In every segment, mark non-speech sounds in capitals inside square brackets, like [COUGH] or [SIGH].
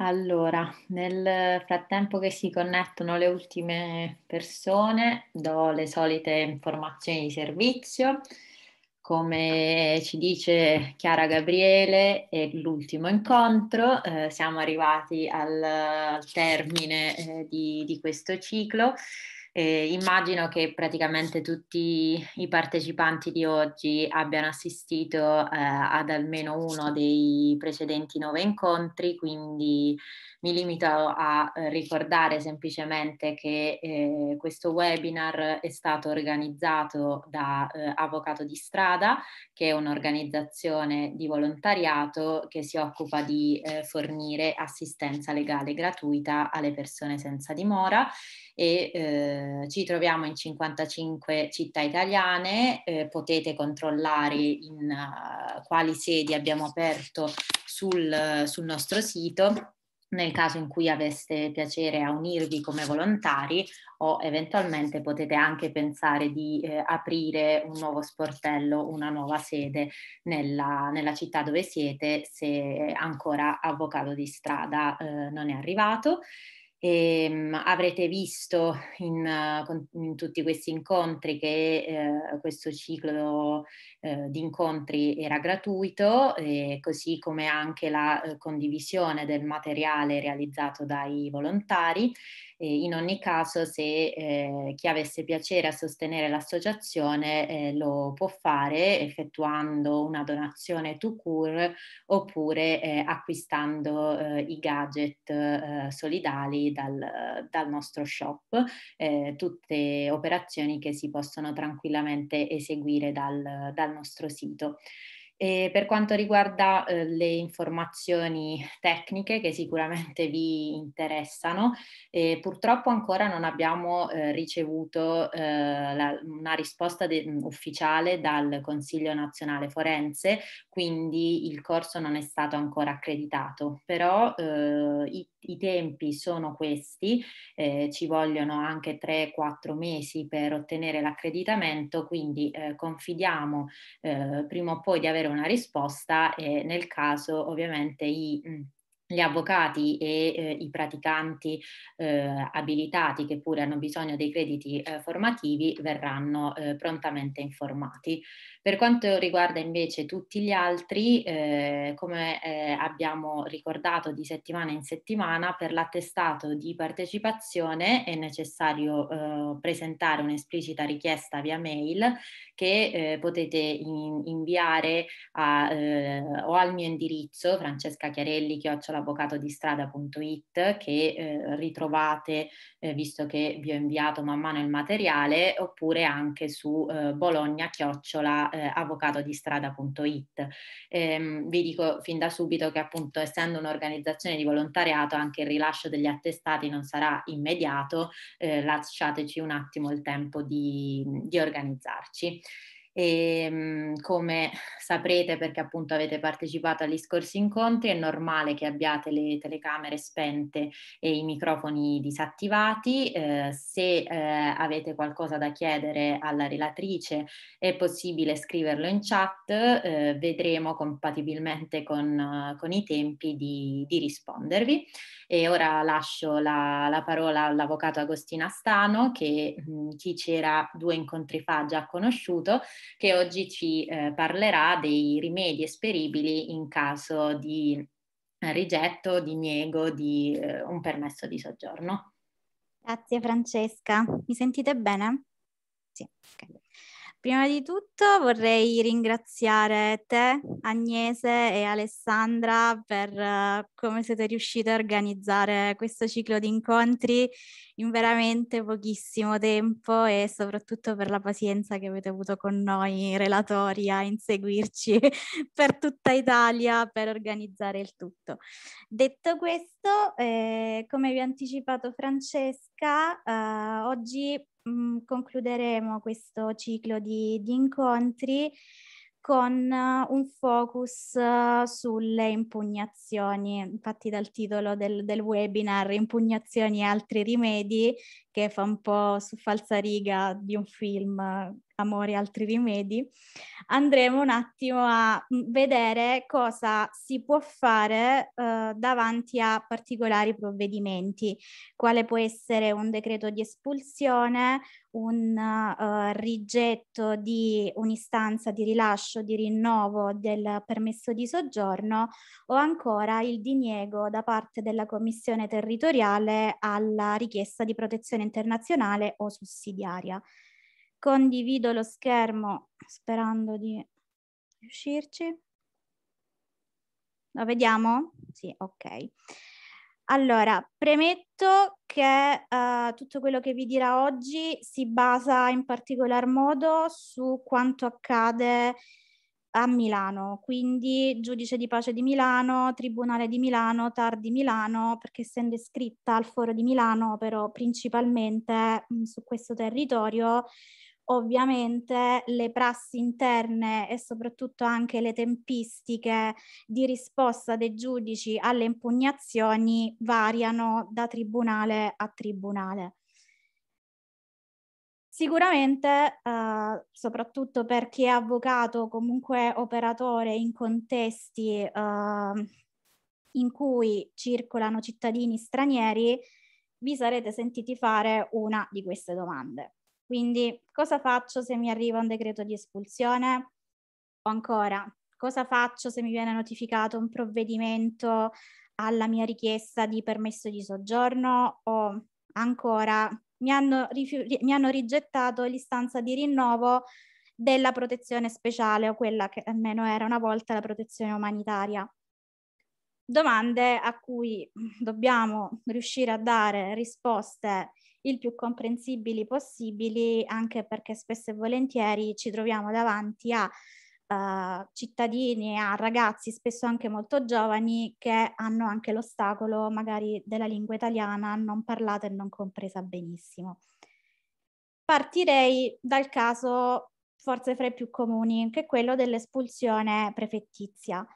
Allora, nel frattempo che si connettono le ultime persone, do le solite informazioni di servizio. Come ci dice Chiara Gabriele, è l'ultimo incontro, eh, siamo arrivati al, al termine eh, di, di questo ciclo. Eh, immagino che praticamente tutti i partecipanti di oggi abbiano assistito eh, ad almeno uno dei precedenti nove incontri, quindi mi limito a eh, ricordare semplicemente che eh, questo webinar è stato organizzato da eh, Avvocato di Strada, che è un'organizzazione di volontariato che si occupa di eh, fornire assistenza legale gratuita alle persone senza dimora e eh, Ehm, ci troviamo in 55 città italiane, eh, potete controllare in uh, quali sedi abbiamo aperto sul, uh, sul nostro sito nel caso in cui aveste piacere a unirvi come volontari o eventualmente potete anche pensare di eh, aprire un nuovo sportello, una nuova sede nella, nella città dove siete se ancora avvocato di strada eh, non è arrivato. E, ehm, avrete visto in, eh, in, tutti questi incontri che eh, questo ciclo eh, di incontri era gratuito, eh, così come anche la eh, condivisione del materiale realizzato dai volontari in ogni caso se eh, chi avesse piacere a sostenere l'associazione eh, lo può fare effettuando una donazione to cure oppure eh, acquistando i gadget solidali dal, dal, nostro shop, tutte operazioni che si possono tranquillamente eseguire dal, dal nostro sito. E per quanto riguarda eh, le informazioni tecniche che sicuramente vi interessano, eh, purtroppo ancora non abbiamo eh, ricevuto eh, la, una risposta de- ufficiale dal Consiglio nazionale forense quindi il corso non è stato ancora accreditato, però eh, i, i, tempi sono questi, eh, ci vogliono anche 3-4 mesi per ottenere l'accreditamento, quindi eh, confidiamo eh, prima o poi di avere una risposta e nel caso ovviamente i... gli avvocati e eh, i praticanti eh, abilitati che pure hanno bisogno dei crediti eh, formativi verranno eh, prontamente informati. Per quanto riguarda invece tutti gli altri, eh, come eh, abbiamo ricordato di settimana in settimana, per l'attestato di partecipazione è necessario eh, presentare un'esplicita richiesta via mail che eh, potete in, inviare a, eh, o al mio indirizzo francescachiarelli.it avvocatodistradait che eh, ritrovate, visto che vi ho inviato man mano il materiale, oppure anche su bologna-chiocciola da eh, avvocatodistrada.it. Ehm, vi dico fin da subito che appunto essendo un'organizzazione di volontariato anche il rilascio degli attestati non sarà immediato, eh, lasciateci un attimo il tempo di, di organizzarci. E, ehm, come saprete perché appunto avete partecipato agli scorsi incontri, è normale che abbiate le telecamere spente e i microfoni disattivati. Eh, se eh, avete qualcosa da chiedere alla relatrice è possibile scriverlo in chat, eh, vedremo compatibilmente con, con i tempi di, di, rispondervi. E ora lascio la, la parola all'avvocato Agostina Stano che mh, mm, chi c'era due incontri fa ha già conosciuto che oggi ci eh, parlerà dei rimedi esperibili in caso di eh, rigetto, diniego di eh, un permesso di soggiorno. Grazie Francesca, mi sentite bene? Sì, okay prima di tutto vorrei ringraziare te, Agnese e Alessandra per eh, come siete riuscite a organizzare questo ciclo di incontri in veramente pochissimo tempo e soprattutto per la pazienza che avete avuto con noi relatori a inseguirci [LAUGHS] per tutta Italia per organizzare il tutto. Detto questo, eh, come vi ha anticipato Francesca, eh, oggi mh, mm, concluderemo questo ciclo di, di incontri con eh, un focus eh, sulle impugnazioni, infatti dal titolo del, del, webinar Impugnazioni e altri rimedi, che fa un po' su falsa riga di un film eh, Amori altri rimedi, andremo un attimo a mm, vedere cosa si può fare eh, davanti a particolari provvedimenti, quale può essere un decreto di espulsione, un uh, rigetto di un'istanza di rilascio, di rinnovo del permesso di soggiorno o ancora il diniego da parte della Commissione territoriale alla richiesta di protezione internazionale o sussidiaria condivido lo schermo sperando di riuscirci. Lo vediamo? Sì, ok. Allora, premetto che uh, tutto quello che vi dirà oggi si basa in particolar modo su quanto accade a Milano, quindi giudice di pace di Milano, tribunale di Milano, TAR di Milano, perché essendo iscritta al foro di Milano, però principalmente mh, mm, su questo territorio ovviamente le prassi interne e soprattutto anche le tempistiche di risposta dei giudici alle impugnazioni variano da tribunale a tribunale. Sicuramente, eh, soprattutto per chi è avvocato, comunque operatore in contesti eh, in cui circolano cittadini stranieri, vi sarete sentiti fare una di queste domande. Quindi cosa faccio se mi arriva un decreto di espulsione? O ancora, cosa faccio se mi viene notificato un provvedimento alla mia richiesta di permesso di soggiorno? O ancora, mi hanno, mi hanno rigettato l'istanza di rinnovo della protezione speciale o quella che almeno era una volta la protezione umanitaria domande a cui dobbiamo riuscire a dare risposte il più comprensibili possibili, anche perché spesso e volentieri ci troviamo davanti a Uh, cittadini, a ragazzi spesso anche molto giovani che hanno anche l'ostacolo magari della lingua italiana non parlata e non compresa benissimo. Partirei dal caso forse fra i più comuni, che è quello dell'espulsione prefettizia.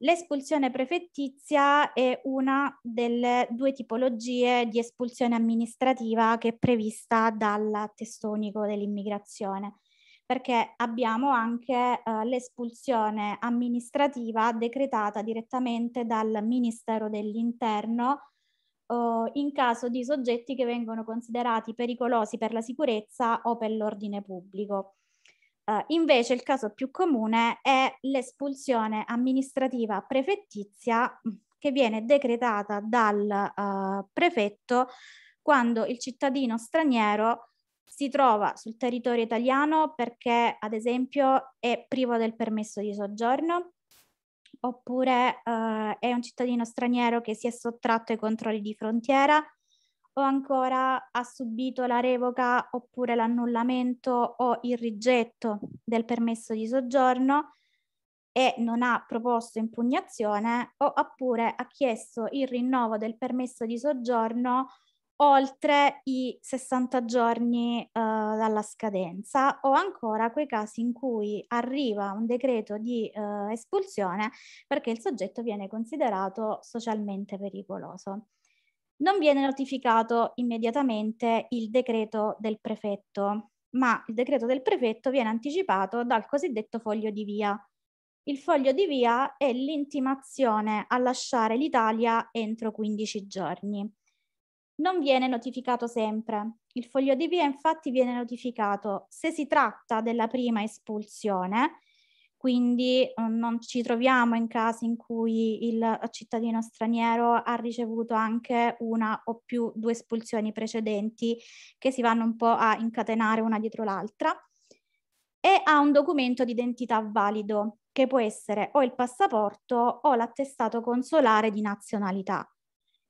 L'espulsione prefettizia è una delle due tipologie di espulsione amministrativa che è prevista dal testo unico dell'immigrazione, perché abbiamo anche eh, l'espulsione amministrativa decretata direttamente dal Ministero dell'Interno eh, in caso di soggetti che vengono considerati pericolosi per la sicurezza o per l'ordine pubblico. Uh, invece il caso più comune è l'espulsione amministrativa prefettizia mm, che viene decretata dal uh, prefetto quando il cittadino straniero si trova sul territorio italiano perché ad esempio è privo del permesso di soggiorno oppure uh, è un cittadino straniero che si è sottratto ai controlli di frontiera o ancora ha subito la revoca oppure l'annullamento o il rigetto del permesso di soggiorno e non ha proposto impugnazione o oppure ha chiesto il rinnovo del permesso di soggiorno oltre i 60 giorni eh, dalla scadenza o ancora quei casi in cui arriva un decreto di eh, espulsione perché il soggetto viene considerato socialmente pericoloso non viene notificato immediatamente il decreto del prefetto, ma il decreto del prefetto viene anticipato dal cosiddetto foglio di via. Il foglio di via è l'intimazione a lasciare l'Italia entro 15 giorni. Non viene notificato sempre. Il foglio di via infatti viene notificato se si tratta della prima espulsione quindi uhm, non ci troviamo in casi in cui il uhm, cittadino straniero ha ricevuto anche una o più due espulsioni precedenti che si vanno un po' a incatenare una dietro l'altra e ha un documento di identità valido che può essere o il passaporto o l'attestato consolare di nazionalità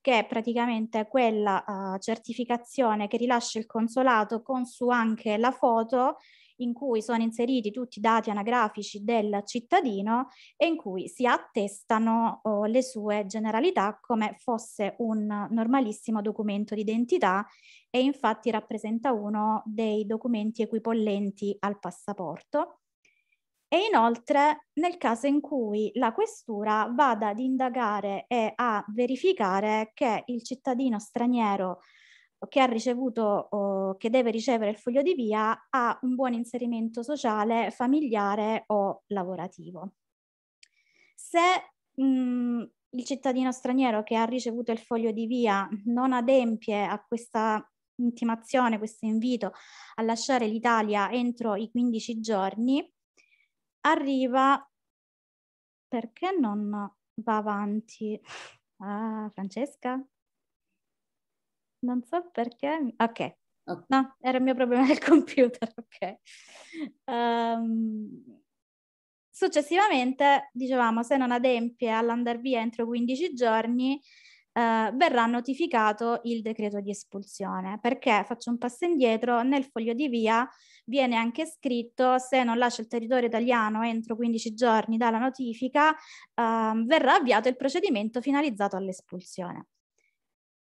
che è praticamente quella uh, certificazione che rilascia il consolato con su anche la foto in cui sono inseriti tutti i dati anagrafici del cittadino e in cui si attestano oh, le sue generalità come fosse un normalissimo documento di identità e infatti rappresenta uno dei documenti equipollenti al passaporto. E inoltre nel caso in cui la questura vada ad indagare e a verificare che il cittadino straniero che ha ricevuto o oh, che deve ricevere il foglio di via ha un buon inserimento sociale, familiare o lavorativo. Se mh, mm, il cittadino straniero che ha ricevuto il foglio di via non adempie a questa intimazione, questo invito a lasciare l'Italia entro i 15 giorni, arriva perché non va avanti? Ah, Francesca? non so perché. Ok. okay. No, era il mio problema del [LAUGHS] computer, ok. Um, successivamente, dicevamo, se non adempie all'andar via entro 15 giorni, eh, verrà notificato il decreto di espulsione, perché faccio un passo indietro, nel foglio di via viene anche scritto se non lascia il territorio italiano entro 15 giorni dalla notifica, eh, verrà avviato il procedimento finalizzato all'espulsione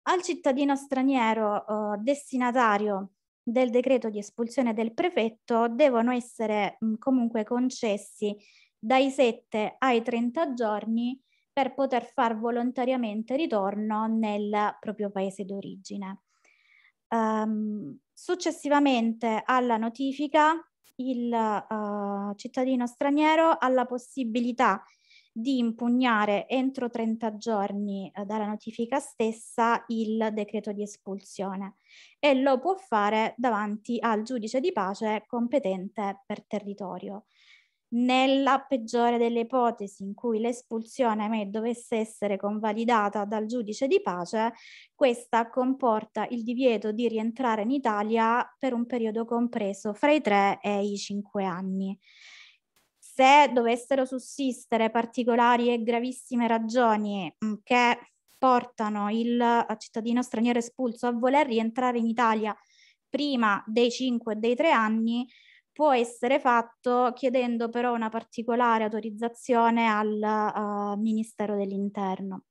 al cittadino straniero eh, destinatario del decreto di espulsione del prefetto devono essere mh, comunque concessi dai 7 ai 30 giorni per poter far volontariamente ritorno nel proprio paese d'origine. Um, successivamente alla notifica il uh, cittadino straniero ha la possibilità di impugnare entro 30 giorni eh, dalla notifica stessa il decreto di espulsione e lo può fare davanti al giudice di pace competente per territorio. Nella peggiore delle ipotesi in cui l'espulsione dovesse essere convalidata dal giudice di pace, questa comporta il divieto di rientrare in Italia per un periodo compreso fra i 3 e i 5 anni se dovessero sussistere particolari e gravissime ragioni mm, che portano il eh, cittadino straniero espulso a voler rientrare in Italia prima dei 5 e dei 3 anni, può essere fatto chiedendo però una particolare autorizzazione al uh, Ministero dell'Interno.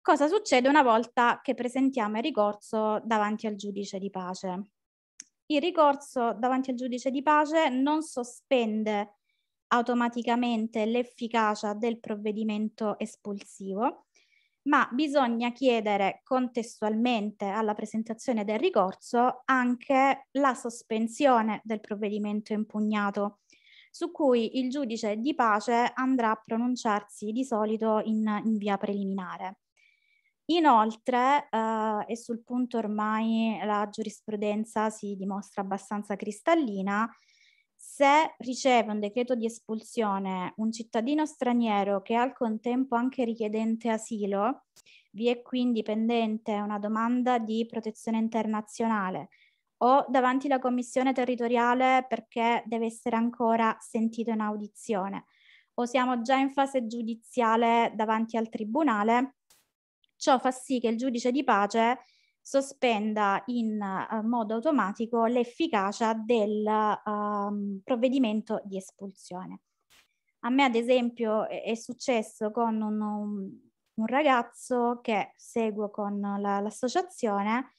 Cosa succede una volta che presentiamo il ricorso davanti al giudice di pace? il ricorso davanti al giudice di pace non sospende automaticamente l'efficacia del provvedimento espulsivo, ma bisogna chiedere contestualmente alla presentazione del ricorso anche la sospensione del provvedimento impugnato, su cui il giudice di pace andrà a pronunciarsi di solito in, in via preliminare. Inoltre, eh, e sul punto ormai la giurisprudenza si dimostra abbastanza cristallina, se riceve un decreto di espulsione un cittadino straniero che è al contempo anche richiedente asilo, vi è quindi pendente una domanda di protezione internazionale o davanti alla commissione territoriale perché deve essere ancora sentito in audizione o siamo già in fase giudiziale davanti al tribunale Ciò fa sì che il giudice di pace sospenda in uh, modo automatico l'efficacia del uh, provvedimento di espulsione. A me ad esempio è, è successo con un, un, ragazzo che seguo con la, l'associazione,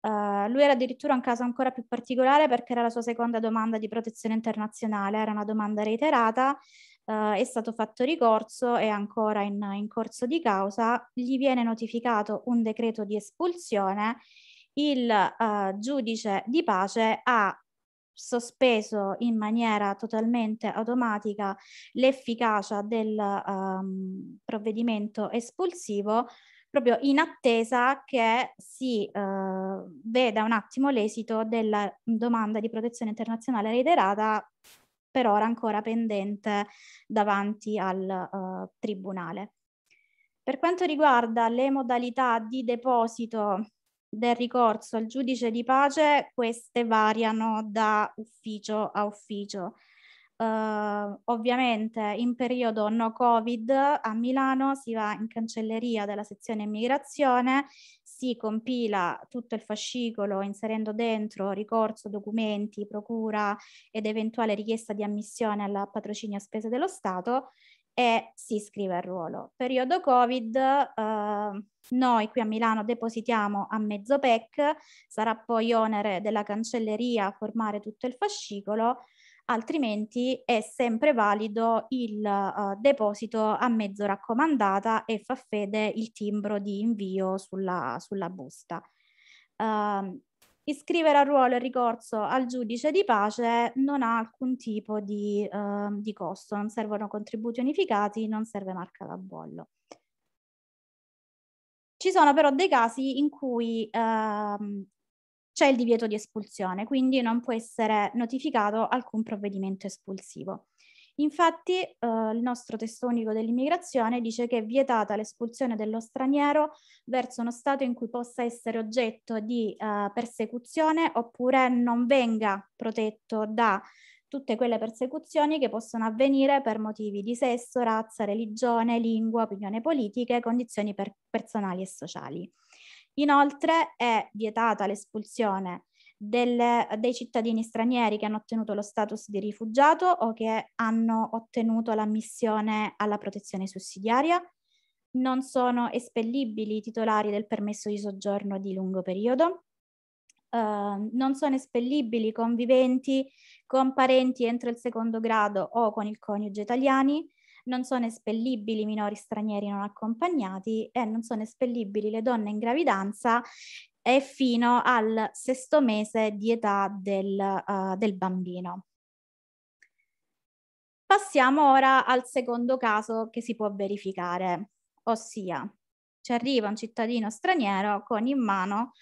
uh, lui era addirittura un caso ancora più particolare perché era la sua seconda domanda di protezione internazionale, era una domanda reiterata, eh, è stato fatto ricorso e ancora in, in corso di causa, gli viene notificato un decreto di espulsione, il eh, giudice di pace ha sospeso in maniera totalmente automatica l'efficacia del um, provvedimento espulsivo proprio in attesa che si uh, veda un attimo l'esito della domanda di protezione internazionale reiterata per ora ancora pendente davanti al uh, tribunale. Per quanto riguarda le modalità di deposito del ricorso al giudice di pace, queste variano da ufficio a ufficio. Uh, ovviamente in periodo no Covid a Milano si va in cancelleria della sezione immigrazione si compila tutto il fascicolo inserendo dentro ricorso, documenti, procura ed eventuale richiesta di ammissione al patrocinio a spese dello Stato e si iscrive al ruolo. Periodo Covid, eh, noi qui a Milano depositiamo a mezzo PEC, sarà poi onere della cancelleria formare tutto il fascicolo, altrimenti è sempre valido il uh, deposito a mezzo raccomandata e fa fede il timbro di invio sulla, sulla busta. Uh, iscrivere a ruolo il ricorso al giudice di pace non ha alcun tipo di, uh, di costo, non servono contributi unificati, non serve marca da bollo. Ci sono però dei casi in cui ehm, c'è il divieto di espulsione, quindi non può essere notificato alcun provvedimento espulsivo. Infatti eh, il nostro testo unico dell'immigrazione dice che è vietata l'espulsione dello straniero verso uno Stato in cui possa essere oggetto di eh, persecuzione oppure non venga protetto da tutte quelle persecuzioni che possono avvenire per motivi di sesso, razza, religione, lingua, opinione politica, condizioni per personali e sociali. Inoltre è vietata l'espulsione delle, dei cittadini stranieri che hanno ottenuto lo status di rifugiato o che hanno ottenuto l'ammissione alla protezione sussidiaria. Non sono espellibili i titolari del permesso di soggiorno di lungo periodo. Uh, non sono espellibili conviventi con parenti entro il secondo grado o con il coniuge italiani non sono espellibili i minori stranieri non accompagnati e non sono espellibili le donne in gravidanza e fino al sesto mese di età del, uh, del bambino. Passiamo ora al secondo caso che si può verificare, ossia ci arriva un cittadino straniero con in mano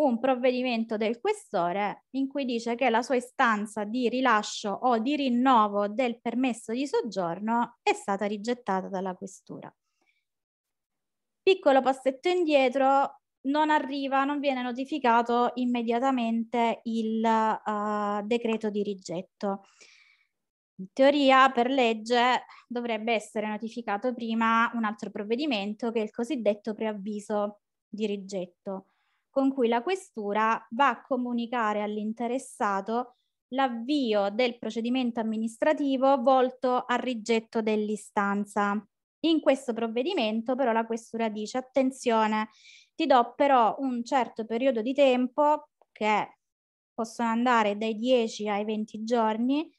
un provvedimento del questore in cui dice che la sua istanza di rilascio o di rinnovo del permesso di soggiorno è stata rigettata dalla questura. Piccolo passetto indietro, non arriva, non viene notificato immediatamente il uh, decreto di rigetto. In teoria, per legge, dovrebbe essere notificato prima un altro provvedimento che è il cosiddetto preavviso di rigetto con cui la questura va a comunicare all'interessato l'avvio del procedimento amministrativo volto al rigetto dell'istanza. In questo provvedimento però la questura dice attenzione, ti do però un certo periodo di tempo che possono andare dai 10 ai 20 giorni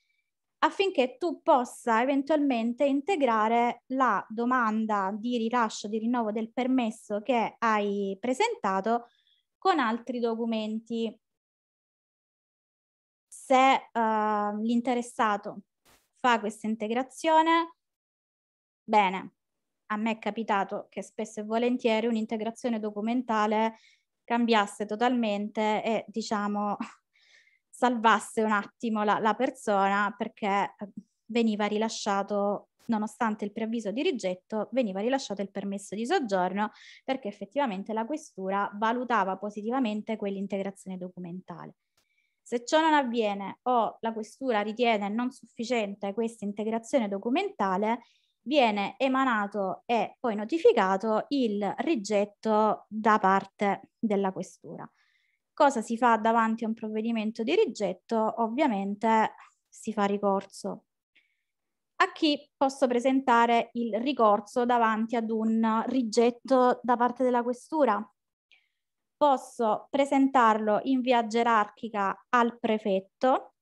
affinché tu possa eventualmente integrare la domanda di rilascio di rinnovo del permesso che hai presentato con altri documenti. Se uh, l'interessato fa questa integrazione, bene, a me è capitato che spesso e volentieri un'integrazione documentale cambiasse totalmente e diciamo [LAUGHS] salvasse un attimo la, la persona perché ehm, veniva rilasciato nonostante il preavviso di rigetto, veniva rilasciato il permesso di soggiorno perché effettivamente la questura valutava positivamente quell'integrazione documentale. Se ciò non avviene o la questura ritiene non sufficiente questa integrazione documentale, viene emanato e poi notificato il rigetto da parte della questura. Cosa si fa davanti a un provvedimento di rigetto? Ovviamente si fa ricorso a chi posso presentare il ricorso davanti ad un rigetto da parte della questura. Posso presentarlo in via gerarchica al prefetto,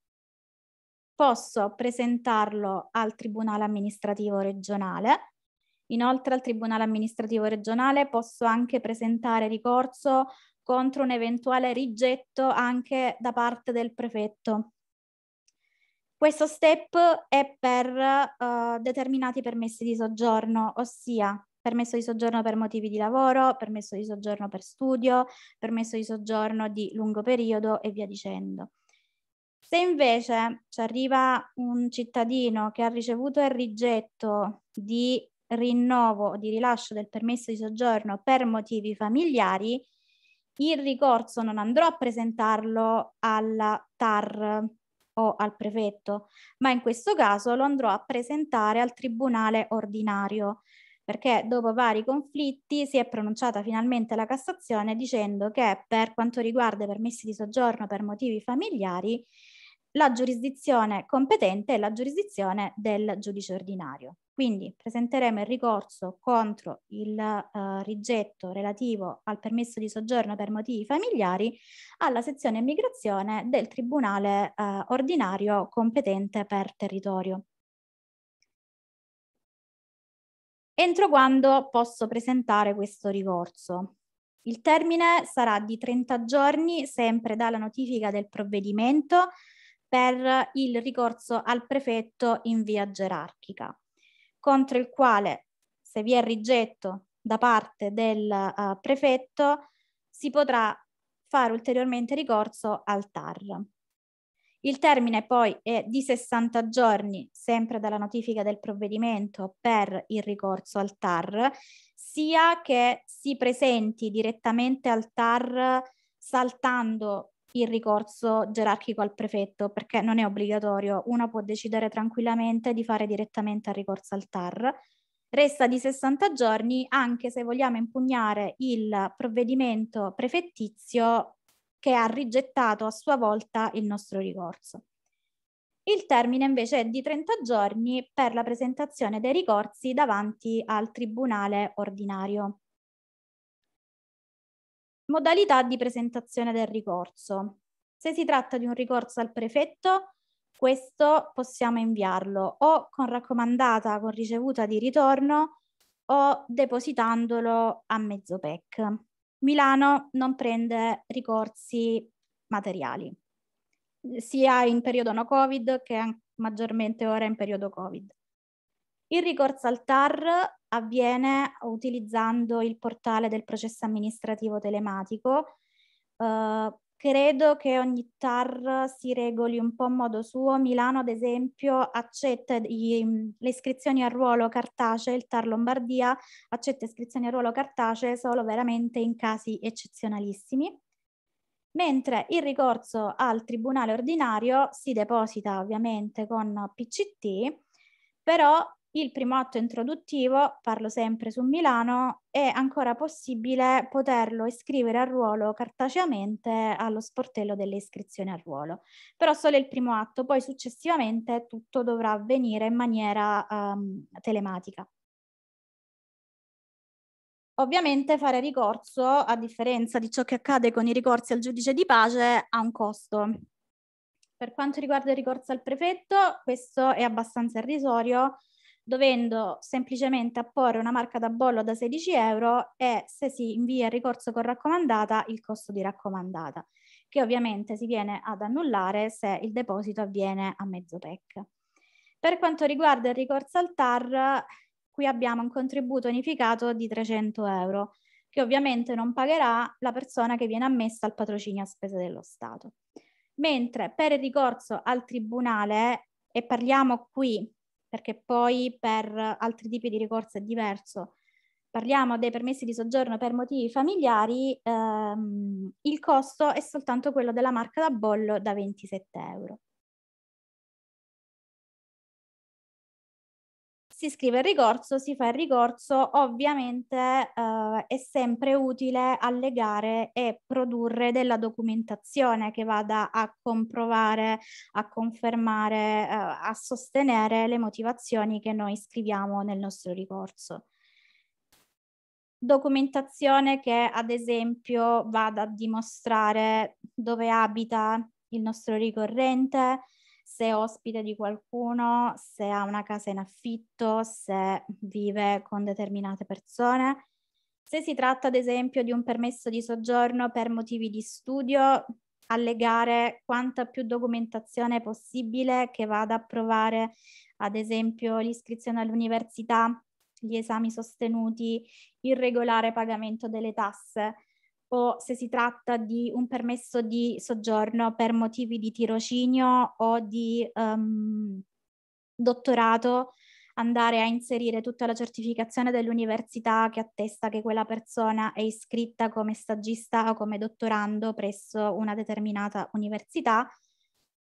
posso presentarlo al Tribunale amministrativo regionale, inoltre al Tribunale amministrativo regionale posso anche presentare ricorso contro un eventuale rigetto anche da parte del prefetto. Questo step è per uh, determinati permessi di soggiorno, ossia permesso di soggiorno per motivi di lavoro, permesso di soggiorno per studio, permesso di soggiorno di lungo periodo e via dicendo. Se invece ci arriva un cittadino che ha ricevuto il rigetto di rinnovo o di rilascio del permesso di soggiorno per motivi familiari, il ricorso non andrò a presentarlo alla TAR o al prefetto, ma in questo caso lo andrò a presentare al tribunale ordinario, perché dopo vari conflitti si è pronunciata finalmente la Cassazione dicendo che per quanto riguarda i permessi di soggiorno per motivi familiari la giurisdizione competente è la giurisdizione del giudice ordinario. Quindi presenteremo il ricorso contro il eh, rigetto relativo al permesso di soggiorno per motivi familiari alla sezione immigrazione del tribunale eh, ordinario competente per territorio. Entro quando posso presentare questo ricorso? Il termine sarà di 30 giorni sempre dalla notifica del provvedimento per il ricorso al prefetto in via gerarchica, contro il quale, se vi è rigetto da parte del uh, prefetto, si potrà fare ulteriormente ricorso al TAR. Il termine poi è di 60 giorni, sempre dalla notifica del provvedimento per il ricorso al TAR, sia che si presenti direttamente al TAR saltando il ricorso gerarchico al prefetto perché non è obbligatorio, uno può decidere tranquillamente di fare direttamente il ricorso al TAR. Resta di 60 giorni anche se vogliamo impugnare il provvedimento prefettizio che ha rigettato a sua volta il nostro ricorso. Il termine invece è di 30 giorni per la presentazione dei ricorsi davanti al Tribunale ordinario. Modalità di presentazione del ricorso. Se si tratta di un ricorso al prefetto, questo possiamo inviarlo o con raccomandata con ricevuta di ritorno o depositandolo a mezzo PEC. Milano non prende ricorsi materiali, sia in periodo no Covid che maggiormente ora in periodo Covid. Il ricorso al TAR avviene utilizzando il portale del processo amministrativo telematico. Eh, credo che ogni TAR si regoli un po' a modo suo. Milano, ad esempio, accetta gli, mm, le iscrizioni a ruolo cartacee, il TAR Lombardia accetta iscrizioni a ruolo cartacee solo veramente in casi eccezionalissimi mentre il ricorso al tribunale ordinario si deposita ovviamente con PCT, però il primo atto introduttivo, parlo sempre su Milano, è ancora possibile poterlo iscrivere a ruolo cartaceamente allo sportello delle iscrizioni a ruolo, però solo il primo atto, poi successivamente tutto dovrà avvenire in maniera um, telematica. Ovviamente fare ricorso, a differenza di ciò che accade con i ricorsi al giudice di pace, ha un costo. Per quanto riguarda il ricorso al prefetto, questo è abbastanza irrisorio, dovendo semplicemente apporre una marca da bollo da 16 euro e se si invia il ricorso con raccomandata il costo di raccomandata, che ovviamente si viene ad annullare se il deposito avviene a mezzo PEC. Per quanto riguarda il ricorso al TAR, qui abbiamo un contributo unificato di 300 euro, che ovviamente non pagherà la persona che viene ammessa al patrocinio a spese dello Stato. Mentre per il ricorso al Tribunale, e parliamo qui perché poi per altri tipi di ricorso è diverso. Parliamo dei permessi di soggiorno per motivi familiari, ehm, il costo è soltanto quello della marca da bollo da 27 euro. si scrive il ricorso, si fa il ricorso, ovviamente eh, è sempre utile allegare e produrre della documentazione che vada a comprovare, a confermare, eh, a sostenere le motivazioni che noi scriviamo nel nostro ricorso documentazione che ad esempio vada a dimostrare dove abita il nostro ricorrente, se è ospite di qualcuno, se ha una casa in affitto, se vive con determinate persone. Se si tratta ad esempio di un permesso di soggiorno per motivi di studio, allegare quanta più documentazione possibile che vada a provare ad esempio l'iscrizione all'università, gli esami sostenuti, il regolare pagamento delle tasse o se si tratta di un permesso di soggiorno per motivi di tirocinio o di um, dottorato, andare a inserire tutta la certificazione dell'università che attesta che quella persona è iscritta come stagista o come dottorando presso una determinata università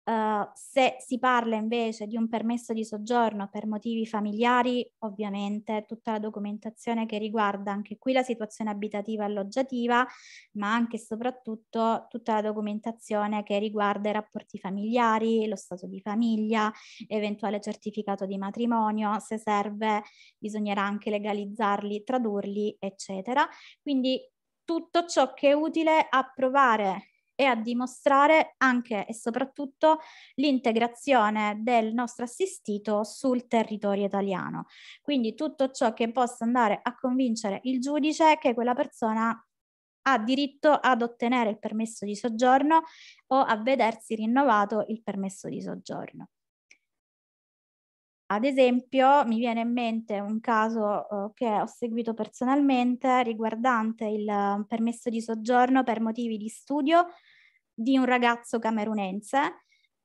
Uh, se si parla invece di un permesso di soggiorno per motivi familiari, ovviamente tutta la documentazione che riguarda anche qui la situazione abitativa e alloggiativa, ma anche e soprattutto tutta la documentazione che riguarda i rapporti familiari, lo stato di famiglia, eventuale certificato di matrimonio, se serve bisognerà anche legalizzarli, tradurli, eccetera. Quindi tutto ciò che è utile a provare e a dimostrare anche e soprattutto l'integrazione del nostro assistito sul territorio italiano. Quindi tutto ciò che possa andare a convincere il giudice che quella persona ha diritto ad ottenere il permesso di soggiorno o a vedersi rinnovato il permesso di soggiorno. Ad esempio, mi viene in mente un caso eh, che ho seguito personalmente riguardante il eh, permesso di soggiorno per motivi di studio di un ragazzo camerunense.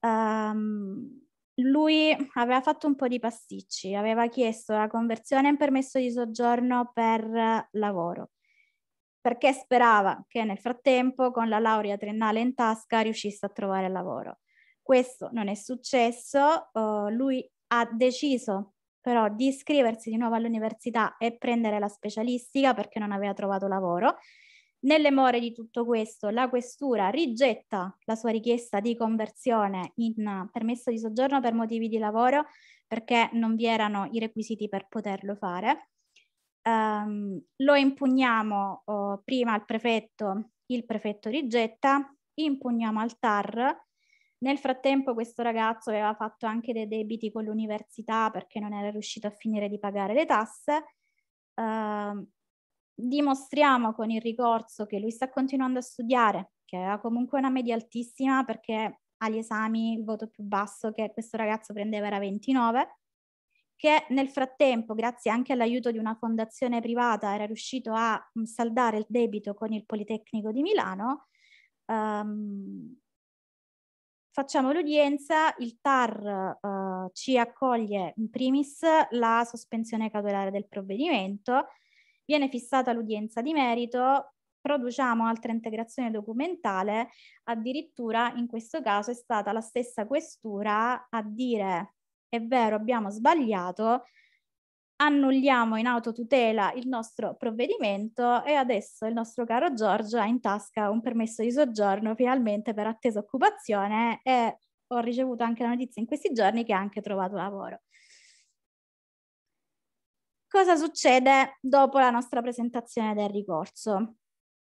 Um, lui aveva fatto un po' di pasticci, aveva chiesto la conversione in permesso di soggiorno per lavoro, perché sperava che nel frattempo con la laurea triennale in tasca riuscisse a trovare lavoro. Questo non è successo, uh, lui ha deciso però di iscriversi di nuovo all'università e prendere la specialistica perché non aveva trovato lavoro. Nelle more di tutto questo, la questura rigetta la sua richiesta di conversione in eh, permesso di soggiorno per motivi di lavoro perché non vi erano i requisiti per poterlo fare. Um, lo impugniamo oh, prima al prefetto, il prefetto rigetta, impugniamo al TAR, nel frattempo questo ragazzo aveva fatto anche dei debiti con l'università perché non era riuscito a finire di pagare le tasse. Eh, dimostriamo con il ricorso che lui sta continuando a studiare, che ha comunque una media altissima perché agli esami il voto più basso che questo ragazzo prendeva era 29, che nel frattempo, grazie anche all'aiuto di una fondazione privata, era riuscito a saldare il debito con il Politecnico di Milano. Um, facciamo l'udienza, il TAR eh, ci accoglie in primis la sospensione cautelare del provvedimento, viene fissata l'udienza di merito, produciamo altra integrazione documentale, addirittura in questo caso è stata la stessa questura a dire è vero abbiamo sbagliato, annulliamo in autotutela il nostro provvedimento e adesso il nostro caro Giorgio ha in tasca un permesso di soggiorno finalmente per attesa occupazione e ho ricevuto anche la notizia in questi giorni che ha anche trovato lavoro. Cosa succede dopo la nostra presentazione del ricorso?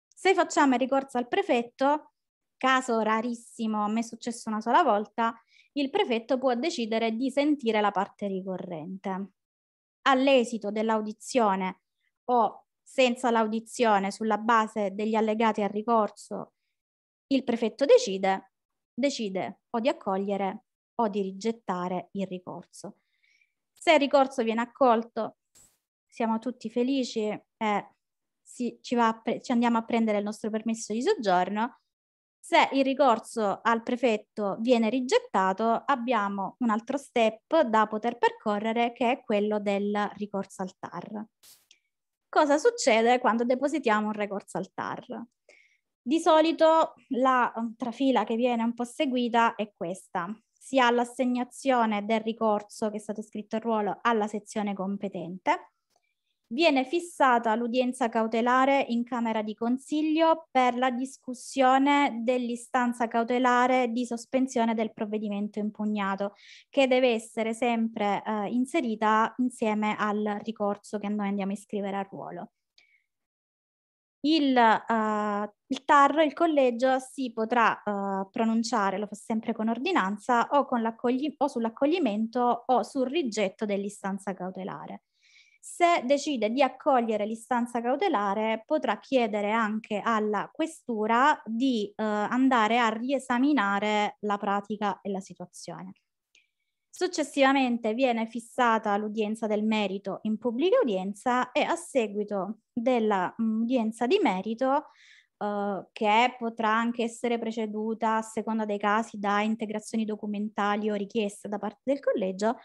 Se facciamo il ricorso al prefetto, caso rarissimo, a me è successo una sola volta, il prefetto può decidere di sentire la parte ricorrente all'esito dell'audizione o senza l'audizione sulla base degli allegati al ricorso, il prefetto decide, decide o di accogliere o di rigettare il ricorso. Se il ricorso viene accolto, siamo tutti felici e si, ci, va, ci andiamo a prendere il nostro permesso di soggiorno. Se il ricorso al prefetto viene rigettato, abbiamo un altro step da poter percorrere che è quello del ricorso al TAR. Cosa succede quando depositiamo un ricorso al TAR? Di solito la mm, trafila che viene un po' seguita è questa. Si ha l'assegnazione del ricorso che è stato scritto in ruolo alla sezione competente, viene fissata l'udienza cautelare in Camera di Consiglio per la discussione dell'istanza cautelare di sospensione del provvedimento impugnato, che deve essere sempre eh, inserita insieme al ricorso che noi andiamo a iscrivere al ruolo. Il, uh, il TAR, il collegio, si potrà uh, pronunciare, lo fa sempre con ordinanza, o, con o sull'accoglimento o sul rigetto dell'istanza cautelare. Se decide di accogliere l'istanza cautelare potrà chiedere anche alla questura di eh, andare a riesaminare la pratica e la situazione. Successivamente viene fissata l'udienza del merito in pubblica udienza e a seguito dell'udienza mm, di merito Uh, che potrà anche essere preceduta a seconda dei casi da integrazioni documentali o richieste da parte del collegio,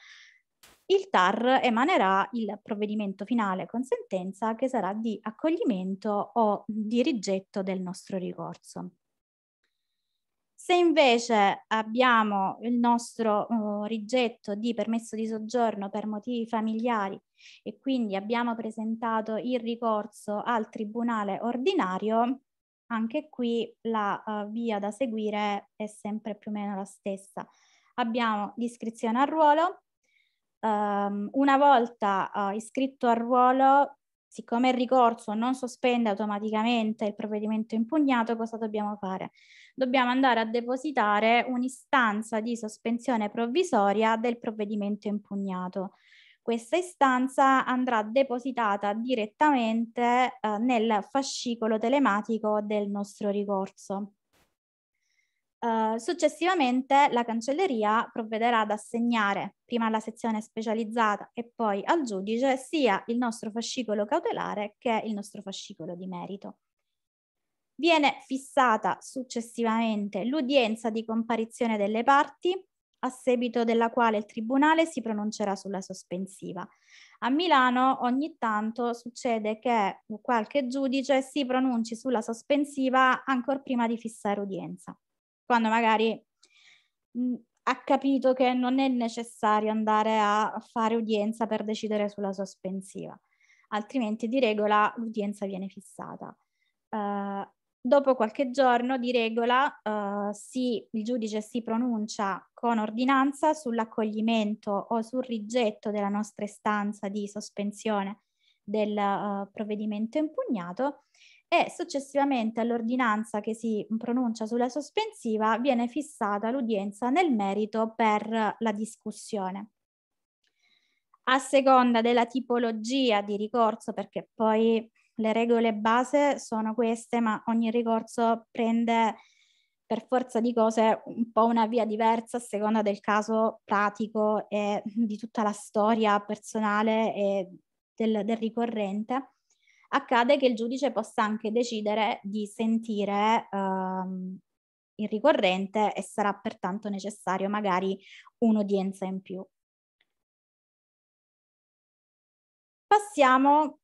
il TAR emanerà il provvedimento finale con sentenza che sarà di accoglimento o di rigetto del nostro ricorso. Se invece abbiamo il nostro uh, rigetto di permesso di soggiorno per motivi familiari e quindi abbiamo presentato il ricorso al tribunale ordinario, anche qui la uh, via da seguire è sempre più o meno la stessa. Abbiamo l'iscrizione al ruolo, um, una volta uh, iscritto al ruolo, siccome il ricorso non sospende automaticamente il provvedimento impugnato, cosa dobbiamo fare? Dobbiamo andare a depositare un'istanza di sospensione provvisoria del provvedimento impugnato. Questa istanza andrà depositata direttamente eh, nel fascicolo telematico del nostro ricorso. Eh, successivamente la cancelleria provvederà ad assegnare prima alla sezione specializzata e poi al giudice sia il nostro fascicolo cautelare che il nostro fascicolo di merito. Viene fissata successivamente l'udienza di comparizione delle parti, a seguito della quale il tribunale si pronuncerà sulla sospensiva. A Milano ogni tanto succede che qualche giudice si pronunci sulla sospensiva ancora prima di fissare udienza quando magari mh, mm, ha capito che non è necessario andare a fare udienza per decidere sulla sospensiva, altrimenti di regola l'udienza viene fissata. Uh, dopo qualche giorno di regola uh, si, il giudice si pronuncia con ordinanza sull'accoglimento o sul rigetto della nostra istanza di sospensione del uh, provvedimento impugnato e successivamente all'ordinanza che si pronuncia sulla sospensiva viene fissata l'udienza nel merito per la discussione. A seconda della tipologia di ricorso, perché poi le regole base sono queste, ma ogni ricorso prende per forza di cose un po' una via diversa a seconda del caso pratico e di tutta la storia personale e del, del ricorrente accade che il giudice possa anche decidere di sentire ehm, il ricorrente e sarà pertanto necessario magari un'udienza in più. Passiamo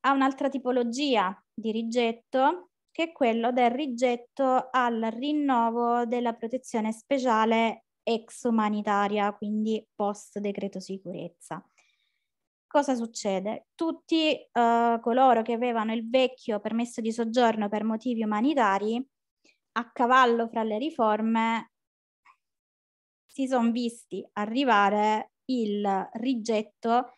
a un'altra tipologia di rigetto che è quello del rigetto al rinnovo della protezione speciale ex umanitaria, quindi post decreto sicurezza cosa succede? Tutti eh, coloro che avevano il vecchio permesso di soggiorno per motivi umanitari, a cavallo fra le riforme, si sono visti arrivare il rigetto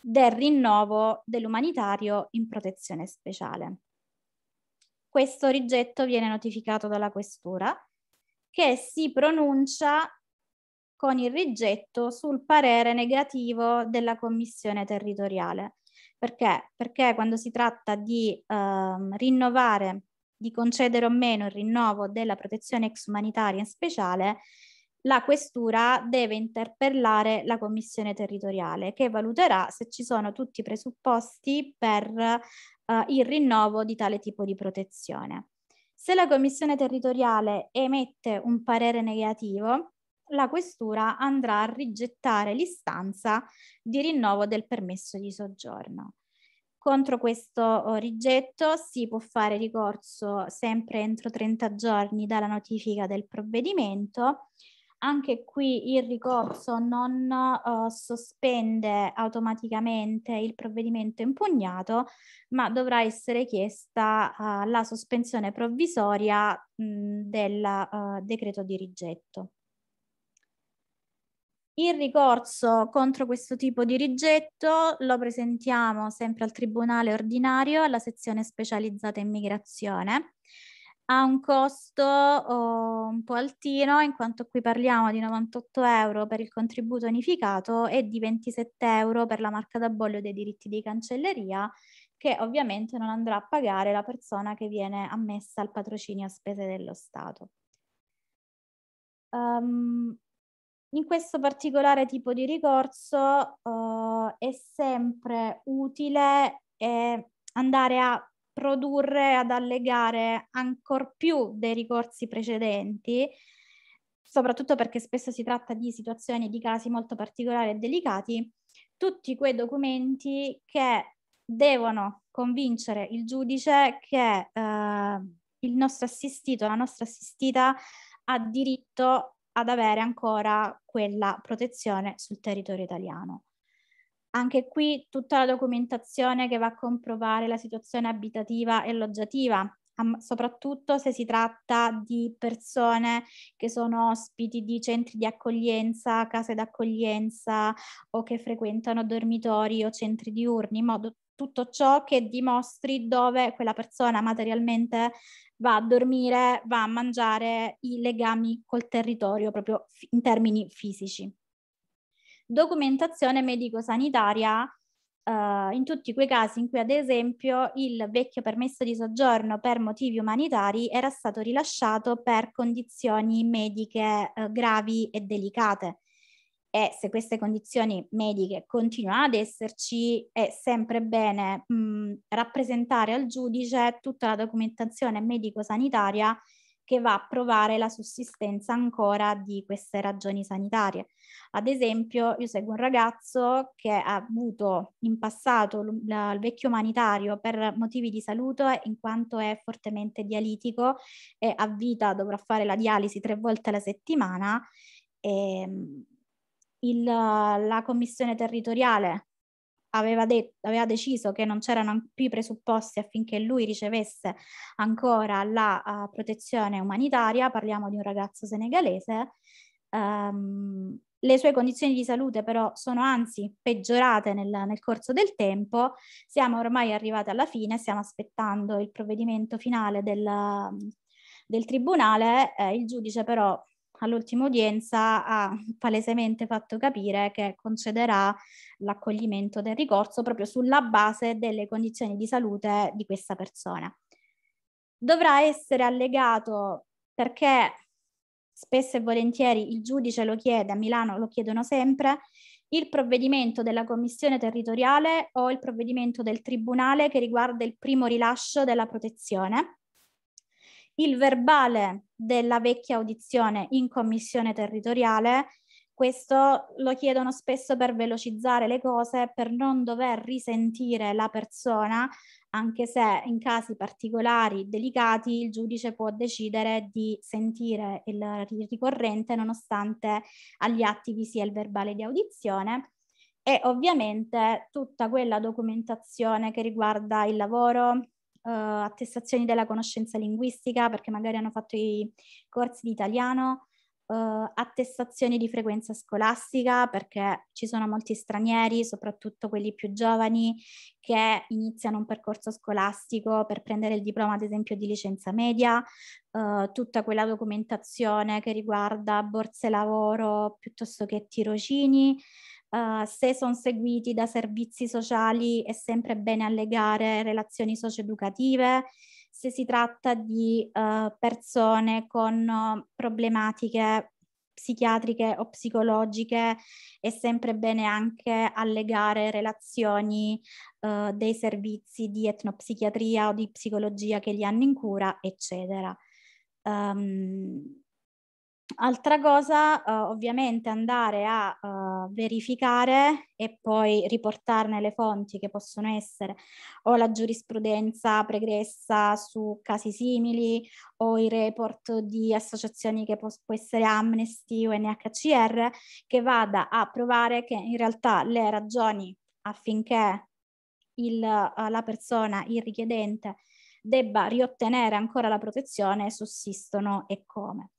del rinnovo dell'umanitario in protezione speciale. Questo rigetto viene notificato dalla questura che si pronuncia con il rigetto sul parere negativo della commissione territoriale. Perché? Perché quando si tratta di ehm, rinnovare, di concedere o meno il rinnovo della protezione ex umanitaria in speciale, la questura deve interpellare la commissione territoriale che valuterà se ci sono tutti i presupposti per eh, il rinnovo di tale tipo di protezione. Se la commissione territoriale emette un parere negativo, la questura andrà a rigettare l'istanza di rinnovo del permesso di soggiorno. Contro questo oh, rigetto si può fare ricorso sempre entro 30 giorni dalla notifica del provvedimento. Anche qui il ricorso non uh, sospende automaticamente il provvedimento impugnato, ma dovrà essere chiesta uh, la sospensione provvisoria mh, del uh, oh, decreto di rigetto. Il ricorso contro questo tipo di rigetto lo presentiamo sempre al Tribunale ordinario, alla sezione specializzata in migrazione. Ha un costo oh, un po' altino, in quanto qui parliamo di 98 euro per il contributo unificato e di 27 euro per la marca da bollo dei diritti di cancelleria, che ovviamente non andrà a pagare la persona che viene ammessa al patrocinio a spese dello Stato. Um, in questo particolare tipo di ricorso eh, è sempre utile eh, andare a produrre, ad allegare ancor più dei ricorsi precedenti, soprattutto perché spesso si tratta di situazioni, di casi molto particolari e delicati, tutti quei documenti che devono convincere il giudice che eh, il nostro assistito, la nostra assistita ha diritto ad avere ancora quella protezione sul territorio italiano. Anche qui tutta la documentazione che va a comprovare la situazione abitativa e loggiativa, soprattutto se si tratta di persone che sono ospiti di centri di accoglienza, case d'accoglienza o che frequentano dormitori o centri diurni, in modo tutto ciò che dimostri dove quella persona materialmente va a dormire, va a mangiare i legami col territorio proprio in termini fisici. Documentazione medico-sanitaria Uh, in tutti quei casi in cui ad esempio il vecchio permesso di soggiorno per motivi umanitari era stato rilasciato per condizioni mediche uh, gravi e delicate e se queste condizioni mediche continuano ad esserci è sempre bene mh, mm, rappresentare al giudice tutta la documentazione medico-sanitaria che va a provare la sussistenza ancora di queste ragioni sanitarie. Ad esempio, io seguo un ragazzo che ha avuto in passato il vecchio umanitario per motivi di salute in quanto è fortemente dialitico e a vita dovrà fare la dialisi tre volte alla settimana. E, ehm, il, la commissione territoriale aveva, detto, aveva deciso che non c'erano più i presupposti affinché lui ricevesse ancora la uh, protezione umanitaria, parliamo di un ragazzo senegalese, um, le sue condizioni di salute però sono anzi peggiorate nel, nel, corso del tempo, siamo ormai arrivati alla fine, stiamo aspettando il provvedimento finale del, del tribunale, eh, il giudice però all'ultima udienza ha palesemente fatto capire che concederà l'accoglimento del ricorso proprio sulla base delle condizioni di salute di questa persona. Dovrà essere allegato perché spesso e volentieri il giudice lo chiede, a Milano lo chiedono sempre, il provvedimento della commissione territoriale o il provvedimento del tribunale che riguarda il primo rilascio della protezione il verbale della vecchia audizione in commissione territoriale. Questo lo chiedono spesso per velocizzare le cose, per non dover risentire la persona, anche se in casi particolari delicati il giudice può decidere di sentire il ricorrente nonostante agli atti vi sia il verbale di audizione e ovviamente tutta quella documentazione che riguarda il lavoro, uh, attestazioni della conoscenza linguistica perché magari hanno fatto i corsi di italiano, uh, attestazioni di frequenza scolastica perché ci sono molti stranieri, soprattutto quelli più giovani, che iniziano un percorso scolastico per prendere il diploma ad esempio di licenza media, uh, tutta quella documentazione che riguarda borse lavoro piuttosto che tirocini. Uh, se sono seguiti da servizi sociali è sempre bene allegare relazioni socioeducative, se si tratta di uh, persone con eh, problematiche psichiatriche o psicologiche è sempre bene anche allegare relazioni uh, dei servizi di etnopsichiatria o di psicologia che li hanno in cura, eccetera. Um, Altra cosa, eh, ovviamente, andare a eh, verificare e poi riportarne le fonti che possono essere o la giurisprudenza pregressa su casi simili o i report di associazioni che può, può essere Amnesty o NHCR che vada a provare che in realtà le ragioni affinché il, eh, la persona, il richiedente, debba riottenere ancora la protezione sussistono e come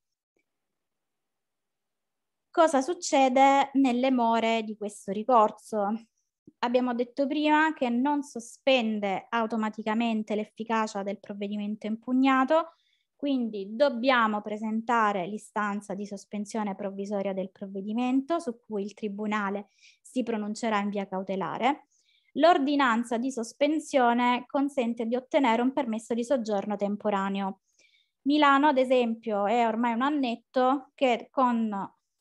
cosa succede nelle more di questo ricorso. Abbiamo detto prima che non sospende automaticamente l'efficacia del provvedimento impugnato, quindi dobbiamo presentare l'istanza di sospensione provvisoria del provvedimento su cui il Tribunale si pronuncerà in via cautelare. L'ordinanza di sospensione consente di ottenere un permesso di soggiorno temporaneo. Milano, ad esempio, è ormai un annetto che con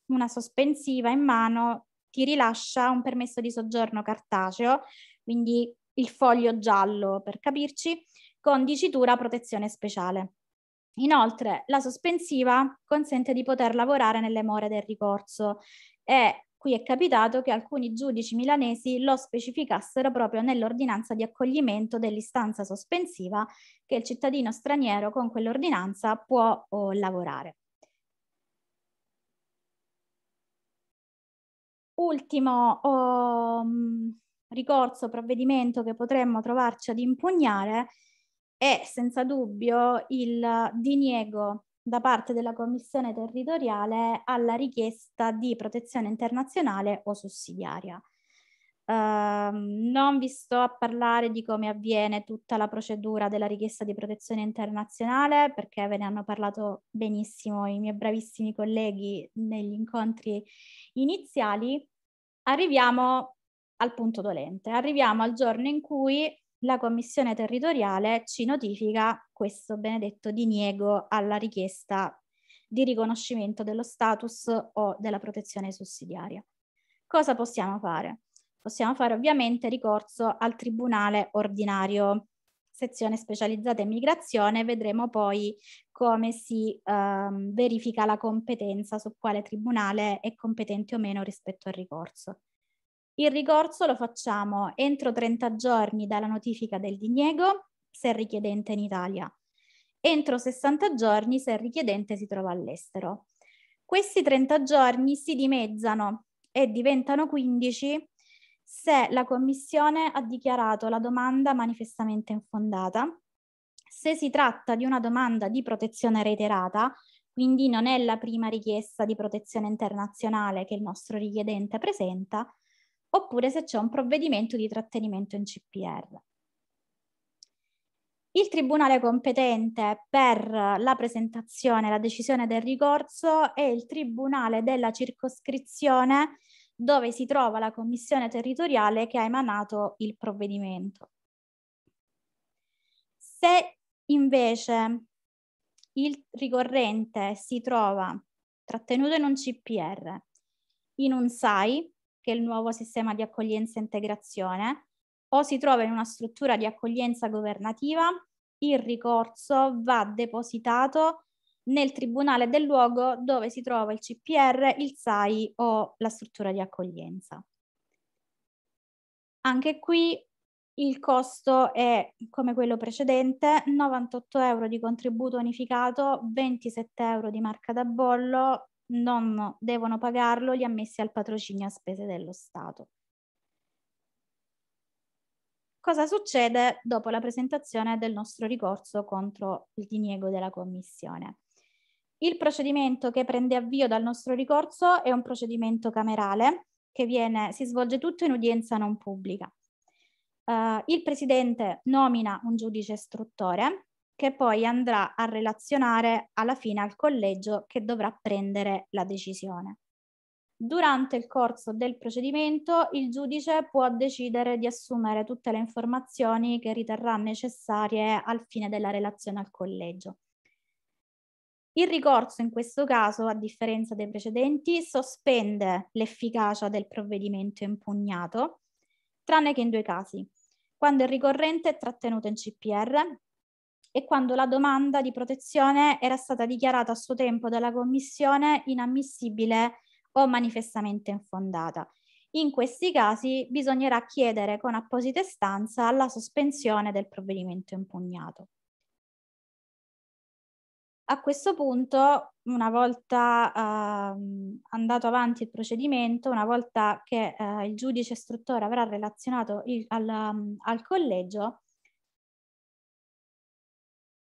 una sospensiva in mano ti rilascia un permesso di soggiorno cartaceo, quindi il foglio giallo per capirci, con dicitura protezione speciale. Inoltre la sospensiva consente di poter lavorare nelle more del ricorso e qui è capitato che alcuni giudici milanesi lo specificassero proprio nell'ordinanza di accoglimento dell'istanza sospensiva che il cittadino straniero con quell'ordinanza può oh, lavorare. ultimo um, ricorso, provvedimento che potremmo trovarci ad impugnare è senza dubbio il diniego da parte della Commissione territoriale alla richiesta di protezione internazionale o sussidiaria. Uh, non vi sto a parlare di come avviene tutta la procedura della richiesta di protezione internazionale perché ve ne hanno parlato benissimo i miei bravissimi colleghi negli incontri iniziali. Arriviamo al punto dolente, arriviamo al giorno in cui la Commissione territoriale ci notifica questo benedetto diniego alla richiesta di riconoscimento dello status o della protezione sussidiaria. Cosa possiamo fare? Possiamo fare ovviamente ricorso al Tribunale ordinario, sezione specializzata in migrazione, vedremo poi come si ehm, verifica la competenza, su quale tribunale è competente o meno rispetto al ricorso. Il ricorso lo facciamo entro 30 giorni dalla notifica del diniego, se richiedente in Italia, entro 60 giorni se il richiedente si trova all'estero. Questi 30 giorni si dimezzano e diventano 15 se la Commissione ha dichiarato la domanda manifestamente infondata, se si tratta di una domanda di protezione reiterata, quindi non è la prima richiesta di protezione internazionale che il nostro richiedente presenta, oppure se c'è un provvedimento di trattenimento in CPR. Il tribunale competente per la presentazione e la decisione del ricorso è il tribunale della circoscrizione dove si trova la commissione territoriale che ha emanato il provvedimento. Se invece il ricorrente si trova trattenuto in un CPR, in un SAI, che è il nuovo sistema di accoglienza e integrazione, o si trova in una struttura di accoglienza governativa, il ricorso va depositato nel tribunale del luogo dove si trova il CPR, il SAI o la struttura di accoglienza. Anche qui il costo è, come quello precedente, 98 euro di contributo unificato, 27 euro di marca da bollo, non devono pagarlo gli ammessi al patrocinio a spese dello Stato. Cosa succede dopo la presentazione del nostro ricorso contro il diniego della Commissione? Il procedimento che prende avvio dal nostro ricorso è un procedimento camerale che viene, si svolge tutto in udienza non pubblica. Uh, il presidente nomina un giudice istruttore che poi andrà a relazionare alla fine al collegio che dovrà prendere la decisione. Durante il corso del procedimento il giudice può decidere di assumere tutte le informazioni che riterrà necessarie al fine della relazione al collegio. Il ricorso in questo caso, a differenza dei precedenti, sospende l'efficacia del provvedimento impugnato, tranne che in due casi, quando il ricorrente è trattenuto in CPR e quando la domanda di protezione era stata dichiarata a suo tempo dalla Commissione inammissibile o manifestamente infondata. In questi casi bisognerà chiedere con apposita istanza la sospensione del provvedimento impugnato. A questo punto, una volta eh, andato avanti il procedimento, una volta che eh, il giudice istruttore avrà relazionato il, al, mm, al collegio,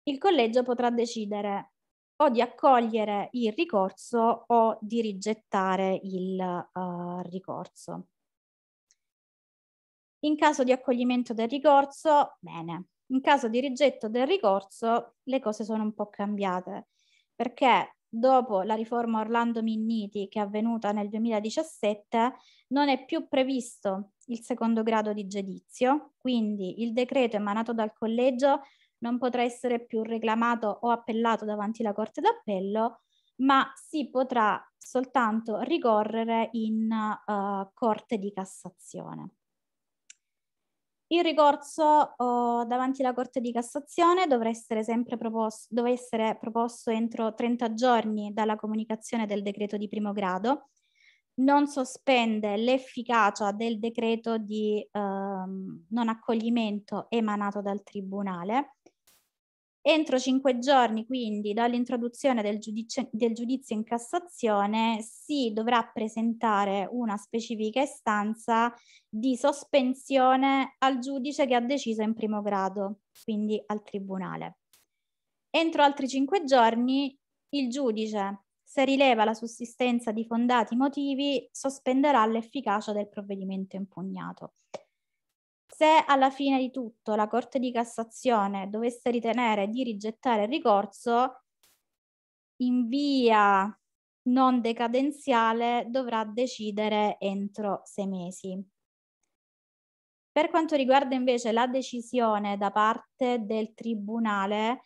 il collegio potrà decidere o di accogliere il ricorso o di rigettare il uh, ricorso. In caso di accoglimento del ricorso, bene, in caso di rigetto del ricorso le cose sono un po' cambiate perché dopo la riforma Orlando Minniti che è avvenuta nel 2017 non è più previsto il secondo grado di giudizio, quindi il decreto emanato dal collegio non potrà essere più reclamato o appellato davanti alla Corte d'Appello, ma si potrà soltanto ricorrere in uh, Corte di Cassazione. Il ricorso oh, davanti alla Corte di Cassazione dovrà essere sempre proposto, dovrà essere proposto entro 30 giorni dalla comunicazione del decreto di primo grado, non sospende l'efficacia del decreto di ehm, non accoglimento emanato dal Tribunale Entro cinque giorni, quindi, dall'introduzione del, del giudizio in Cassazione, si dovrà presentare una specifica istanza di sospensione al giudice che ha deciso in primo grado, quindi al Tribunale. Entro altri cinque giorni, il giudice, se rileva la sussistenza di fondati motivi, sospenderà l'efficacia del provvedimento impugnato. Se alla fine di tutto la Corte di Cassazione dovesse ritenere di rigettare il ricorso, in via non decadenziale dovrà decidere entro sei mesi. Per quanto riguarda invece la decisione da parte del Tribunale,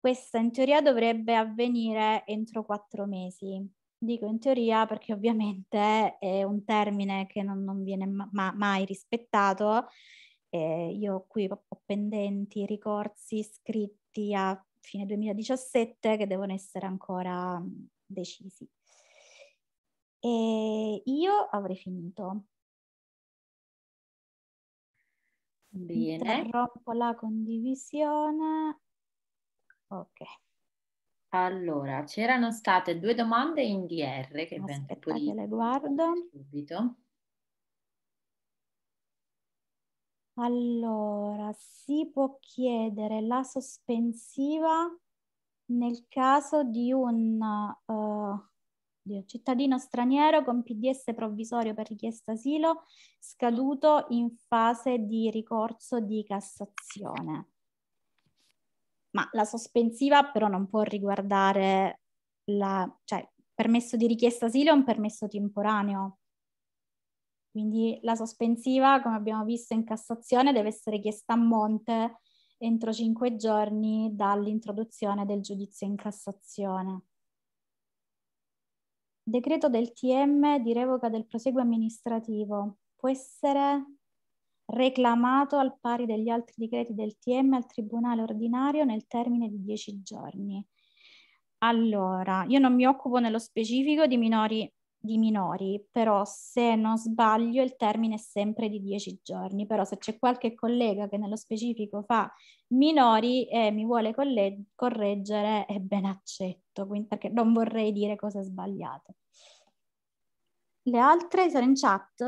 questa in teoria dovrebbe avvenire entro quattro mesi. Dico in teoria perché ovviamente è un termine che non, non viene ma- mai rispettato eh, io qui ho pendenti ricorsi scritti a fine 2017 che devono essere ancora decisi. E io avrei finito. Bene. Interrompo la condivisione. Ok. Allora, c'erano state due domande in DR che Aspettate, le guardo. Subito. Allora, si può chiedere la sospensiva nel caso di un uh, cittadino straniero con PDS provvisorio per richiesta asilo scaduto in fase di ricorso di Cassazione. Ma la sospensiva però non può riguardare la, cioè permesso di richiesta asilo è un permesso temporaneo, quindi la sospensiva, come abbiamo visto in Cassazione, deve essere chiesta a monte entro cinque giorni dall'introduzione del giudizio in Cassazione. Decreto del TM di revoca del proseguo amministrativo può essere reclamato al pari degli altri decreti del TM al Tribunale ordinario nel termine di dieci giorni. Allora, io non mi occupo nello specifico di minori di minori, però se non sbaglio il termine è sempre di 10 giorni, però se c'è qualche collega che nello specifico fa minori e mi vuole colle- correggere, è ben accetto, quindi, perché non vorrei dire cose sbagliate. Le altre sono in chat?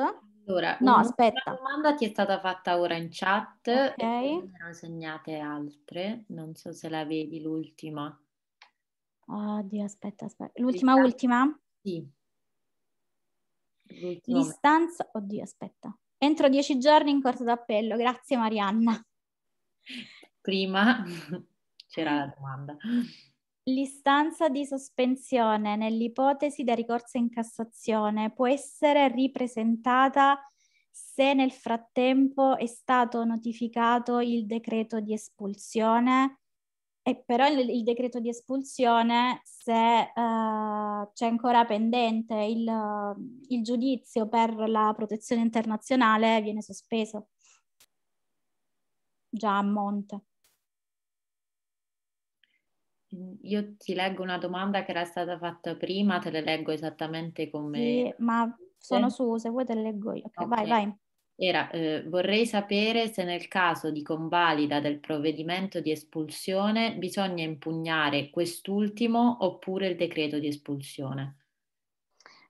Allora, no, aspetta. La domanda ti è stata fatta ora in chat, E ne ho segnate altre, non so se la vedi l'ultima. Oddio, aspetta, aspetta. L'ultima, sì. ultima? Sì. L'istanza, oddio, aspetta. Entro dieci giorni in corso d'appello. Grazie Marianna. [LAUGHS] Prima [LAUGHS] c'era la domanda. L'istanza di sospensione nell'ipotesi del ricorso in Cassazione può essere ripresentata se nel frattempo è stato notificato il decreto di espulsione e però il, il, decreto di espulsione, se uh, c'è ancora pendente il, il, giudizio per la protezione internazionale, viene sospeso già a monte. Io ti leggo una domanda che era stata fatta prima, te le leggo esattamente come... Sì, ma sono su, se vuoi te le leggo io. Okay, okay. Vai, vai era eh, vorrei sapere se nel caso di convalida del provvedimento di espulsione bisogna impugnare quest'ultimo oppure il decreto di espulsione.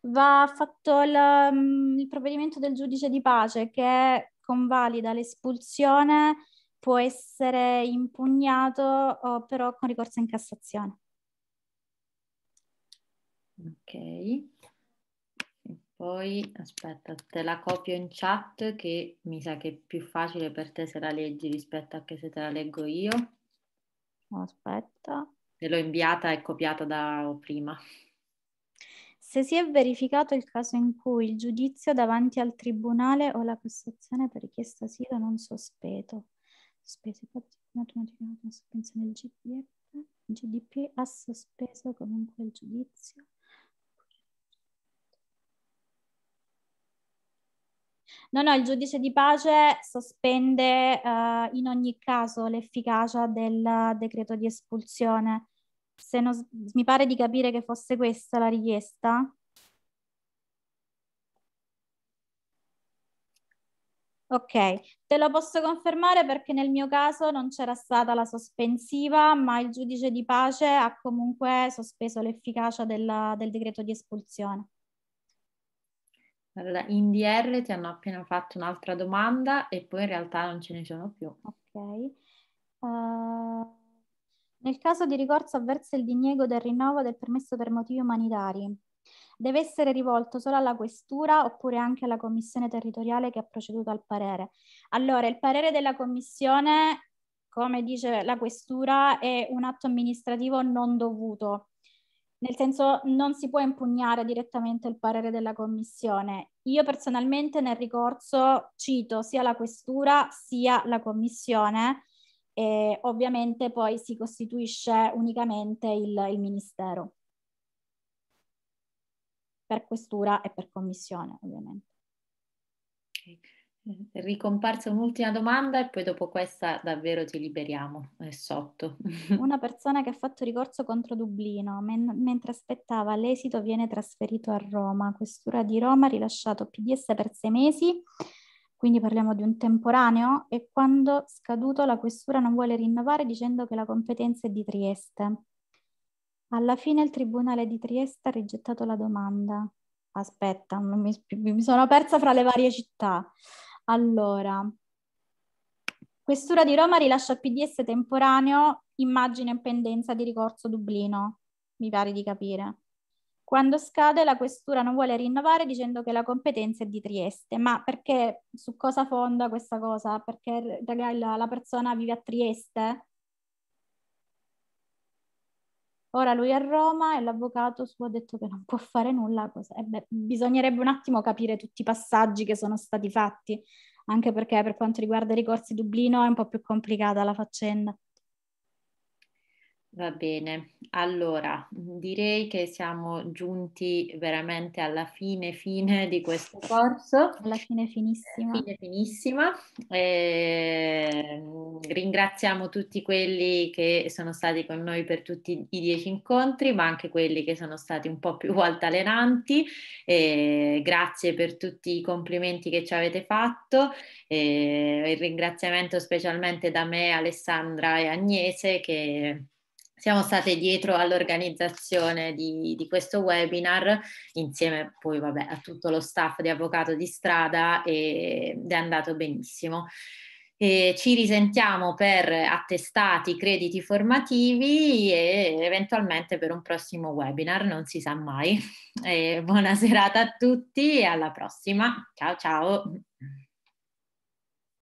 Va fatto il, mm, il provvedimento del giudice di pace che convalida l'espulsione, può essere impugnato o però con ricorso in Cassazione. Ok. Poi aspetta, te la copio in chat che mi sa che è più facile per te se la leggi rispetto a che se te la leggo io. Aspetta. Te l'ho inviata e copiata da prima. Se si è verificato il caso in cui il giudizio davanti al tribunale o la Cassazione per richiesta asilo non sospeto, sospeso automaticamente la sospensione del GDP, GDP ha sospeso comunque il giudizio No, no, il giudice di pace sospende eh, in ogni caso l'efficacia del decreto di espulsione. Se non, mi pare di capire che fosse questa la richiesta. Ok, te lo posso confermare perché nel mio caso non c'era stata la sospensiva, ma il giudice di pace ha comunque sospeso l'efficacia del, del decreto di espulsione. Allora, in DR ti hanno appena fatto un'altra domanda e poi in realtà non ce ne sono più. Ok. Uh, nel caso di ricorso avverso il diniego del rinnovo del permesso per motivi umanitari, deve essere rivolto solo alla questura oppure anche alla commissione territoriale che ha proceduto al parere. Allora, il parere della commissione, come dice la questura, è un atto amministrativo non dovuto. Nel senso non si può impugnare direttamente il parere della commissione. Io personalmente nel ricorso cito sia la questura sia la commissione e ovviamente poi si costituisce unicamente il, il ministero per questura e per commissione ovviamente. Okay. Ricomparsa un'ultima domanda e poi dopo questa davvero ti liberiamo, è sotto. [LAUGHS] Una persona che ha fatto ricorso contro Dublino, men- mentre aspettava l'esito viene trasferito a Roma. Questura di Roma ha rilasciato PDS per sei mesi, quindi parliamo di un temporaneo, e quando scaduto la questura non vuole rinnovare dicendo che la competenza è di Trieste. Alla fine il Tribunale di Trieste ha rigettato la domanda. Aspetta, mi, mi sono persa fra le varie città. Allora, Questura di Roma rilascia al PDS temporaneo immagine in pendenza di ricorso Dublino, mi pare di capire. Quando scade la questura non vuole rinnovare dicendo che la competenza è di Trieste, ma perché su cosa fonda questa cosa? Perché la persona vive a Trieste? Ora lui è a Roma e l'avvocato suo ha detto che non può fare nulla. Eh, beh, bisognerebbe un attimo capire tutti i passaggi che sono stati fatti, anche perché per quanto riguarda i ricorsi di Dublino è un po' più complicata la faccenda. Va bene, allora direi che siamo giunti veramente alla fine fine [LAUGHS] di questo corso. Alla fine finissima. Fine finissima. Eh, ringraziamo tutti quelli che sono stati con noi per tutti i dieci incontri, ma anche quelli che sono stati un po' più [LAUGHS] altalenanti. Eh, grazie per tutti i complimenti che ci avete fatto. Eh, il ringraziamento specialmente da me, Alessandra e Agnese che siamo state dietro all'organizzazione di, di, questo webinar insieme poi vabbè, a tutto lo staff di Avvocato di Strada ed è andato benissimo. E ci risentiamo per attestati, crediti formativi e eventualmente per un prossimo webinar, non si sa mai. E buona serata a tutti e alla prossima. Ciao ciao.